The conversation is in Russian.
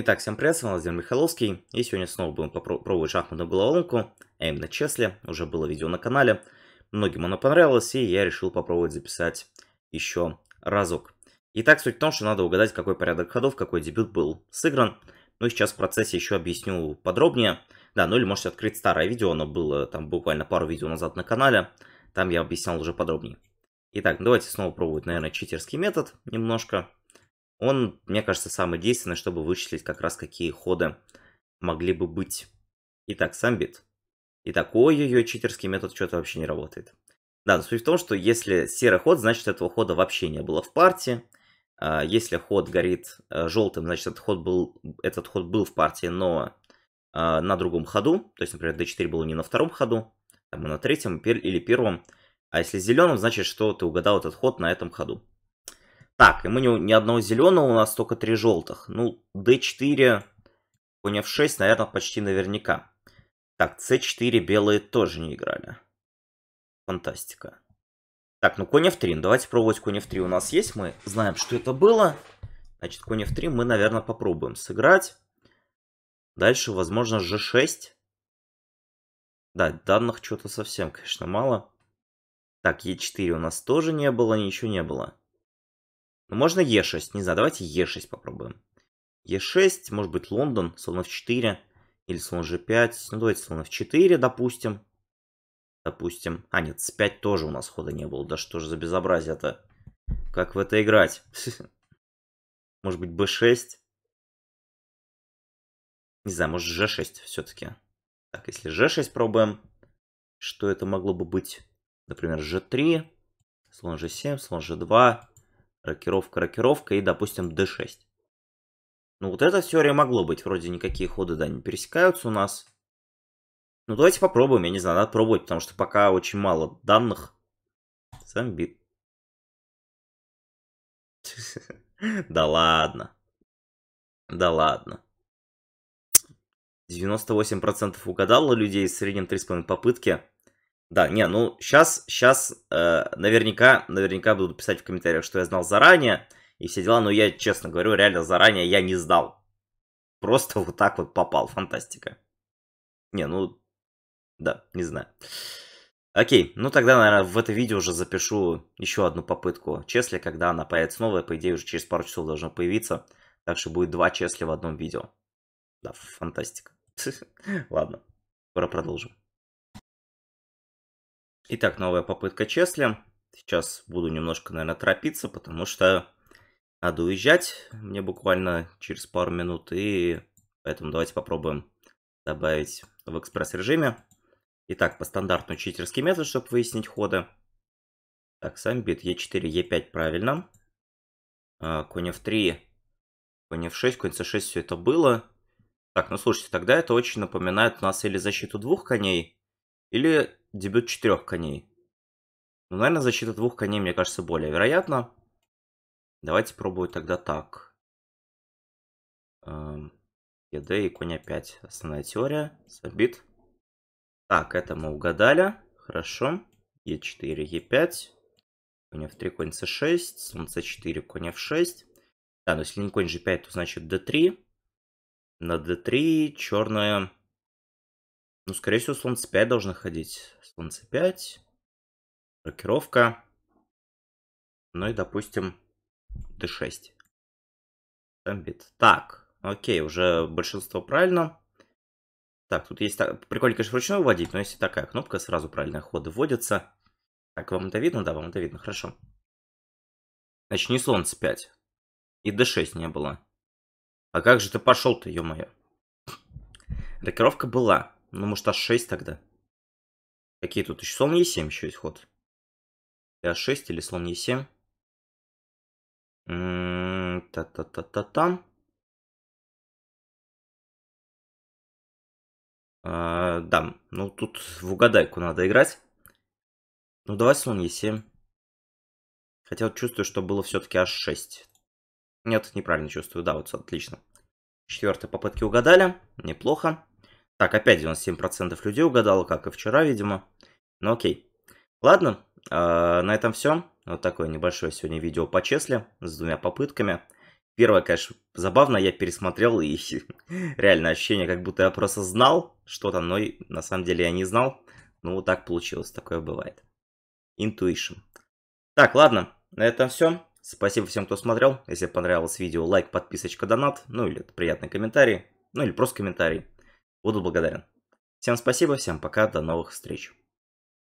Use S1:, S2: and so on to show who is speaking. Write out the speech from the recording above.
S1: Итак, всем привет, с вами Владимир Михайловский, и сегодня снова будем попробовать шахматную головоломку, а именно Чесли, уже было видео на канале, многим оно понравилось, и я решил попробовать записать еще разок. Итак, суть в том, что надо угадать, какой порядок ходов, какой дебют был сыгран, ну и сейчас в процессе еще объясню подробнее, да, ну или можете открыть старое видео, оно было там буквально пару видео назад на канале, там я объяснял уже подробнее. Итак, ну давайте снова пробовать, наверное, читерский метод немножко, он, мне кажется, самый действенный, чтобы вычислить как раз какие ходы могли бы быть. Итак, сам бит. Итак, ой-ой-ой, читерский метод что-то вообще не работает. Да, но суть в том, что если серый ход, значит этого хода вообще не было в партии. А, если ход горит э, желтым, значит этот ход был, этот ход был в партии, но а, на другом ходу. То есть, например, d4 был не на втором ходу, а на третьем или первом. А если зеленым, значит, что ты угадал этот ход на этом ходу. Так, и мы ни, ни одного зеленого, у нас только три желтых. Ну, d4, конь f6, наверное, почти наверняка. Так, c4 белые тоже не играли. Фантастика. Так, ну конь f3. Ну, давайте пробовать конь f3 у нас есть. Мы знаем, что это было. Значит, конь f3 мы, наверное, попробуем сыграть. Дальше, возможно, g6. Да, данных что-то совсем, конечно, мало. Так, e4 у нас тоже не было, ничего не было. Ну, можно Е6, не знаю, давайте Е6 попробуем. Е6, может быть, Лондон, слон F4 или слон G5. Ну, давайте слон F4, допустим. Допустим. А, нет, С5 тоже у нас хода не было. Да что же за безобразие-то? Как в это играть? Может быть, b6? Не знаю, может, g6 все-таки. Так, если g6 пробуем, что это могло бы быть? Например, g3, слон g7, слон g2 рокировка, рокировка и, допустим, d6. Ну вот это в теории могло быть, вроде никакие ходы, да, не пересекаются у нас. Ну давайте попробуем, я не знаю, надо пробовать, потому что пока очень мало данных. Бит. Да ладно. Да ладно. 98% угадало людей в среднем 3,5 попытки. Да, не, ну сейчас, сейчас э, наверняка, наверняка будут писать в комментариях, что я знал заранее и все дела, но я, честно говорю, реально заранее я не знал. Просто вот так вот попал, фантастика. Не, ну, да, не знаю. Окей, ну тогда, наверное, в это видео уже запишу еще одну попытку Чесли, когда она появится снова, по идее, уже через пару часов должна появиться. Так что будет два Чесли в одном видео. Да, фантастика. Ладно, скоро продолжим. Итак, новая попытка Чесли. Сейчас буду немножко, наверное, торопиться, потому что надо уезжать мне буквально через пару минут. И поэтому давайте попробуем добавить в экспресс-режиме. Итак, по стандартному читерский метод, чтобы выяснить ходы. Так, сам бит Е4, Е5 правильно. А, конь F3, конь F6, конь C6, все это было. Так, ну слушайте, тогда это очень напоминает у нас или защиту двух коней, или дебют четырех коней. Ну, наверное, защита двух коней, мне кажется, более вероятно. Давайте пробовать тогда так. Эм, ЕД и коня 5. Основная теория. Сабит. Так, это мы угадали. Хорошо. Е4, Е5. Конь F3, конь C6. Слон C4, конь F6. Да, но ну, если не конь G5, то значит D3. На D3 черная ну, скорее всего, Солнце 5 должно ходить. Солнце 5. Рокировка. Ну и, допустим, D6. Тамбит. Так, окей, уже большинство правильно. Так, тут есть... Так... Прикольно, конечно, вручную вводить, но если такая кнопка, сразу правильные ходы вводятся. Так, вам это видно? Да, вам это видно, хорошо. Значит, не Солнце 5. И D6 не было. А как же ты пошел-то, ё-моё? Рокировка была. Ну, может, а 6 тогда? Какие тут еще? Слон е 7 еще есть ход. h6 а или слон е 7 та та Та-та-та-та-та. А, да, ну тут в угадайку надо играть. Ну давай слон е 7 Хотя вот чувствую, что было все-таки h6. А Нет, неправильно чувствую. Да, вот отлично. Четвертая попытки угадали. Неплохо. Так, опять 97% людей угадало, как и вчера, видимо. Ну окей. Ладно, э, на этом все. Вот такое небольшое сегодня видео по чесле с двумя попытками. Первое, конечно, забавно, я пересмотрел и реально ощущение, как будто я просто знал, что то но и, на самом деле я не знал. Ну, вот так получилось, такое бывает. Intuition. Так, ладно, на этом все. Спасибо всем, кто смотрел. Если понравилось видео, лайк, подписочка, донат. Ну, или приятный комментарий. Ну, или просто комментарий. Буду благодарен. Всем спасибо, всем пока, до новых встреч.